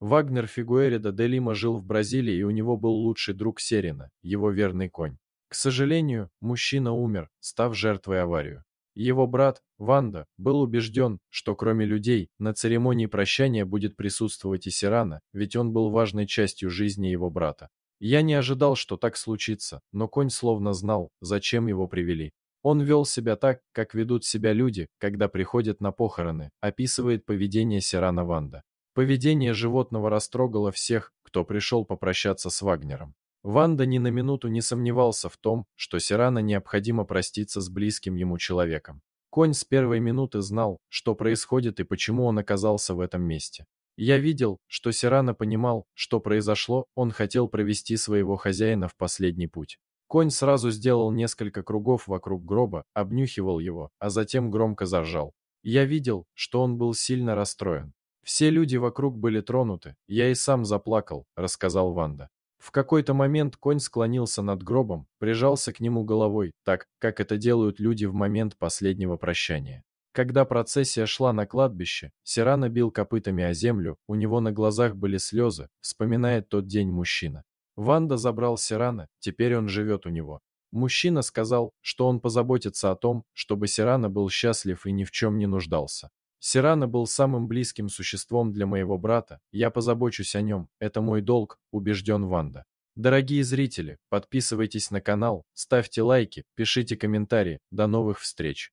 Вагнер Фигуэреда де Лима жил в Бразилии, и у него был лучший друг Серина, его верный конь. К сожалению, мужчина умер, став жертвой аварию. Его брат, Ванда, был убежден, что кроме людей, на церемонии прощания будет присутствовать и Сирана, ведь он был важной частью жизни его брата. Я не ожидал, что так случится, но конь словно знал, зачем его привели. Он вел себя так, как ведут себя люди, когда приходят на похороны, описывает поведение Сирана Ванда. Поведение животного растрогало всех, кто пришел попрощаться с Вагнером. Ванда ни на минуту не сомневался в том, что Сирана необходимо проститься с близким ему человеком. Конь с первой минуты знал, что происходит и почему он оказался в этом месте. Я видел, что Сирана понимал, что произошло, он хотел провести своего хозяина в последний путь. Конь сразу сделал несколько кругов вокруг гроба, обнюхивал его, а затем громко заржал. Я видел, что он был сильно расстроен. Все люди вокруг были тронуты, я и сам заплакал, рассказал Ванда. В какой-то момент конь склонился над гробом, прижался к нему головой, так, как это делают люди в момент последнего прощания. Когда процессия шла на кладбище, Сирана бил копытами о землю, у него на глазах были слезы, вспоминает тот день мужчина. Ванда забрал Сирана, теперь он живет у него. Мужчина сказал, что он позаботится о том, чтобы Сирана был счастлив и ни в чем не нуждался. Сирана был самым близким существом для моего брата, я позабочусь о нем, это мой долг, убежден Ванда. Дорогие зрители, подписывайтесь на канал, ставьте лайки, пишите комментарии, до новых встреч.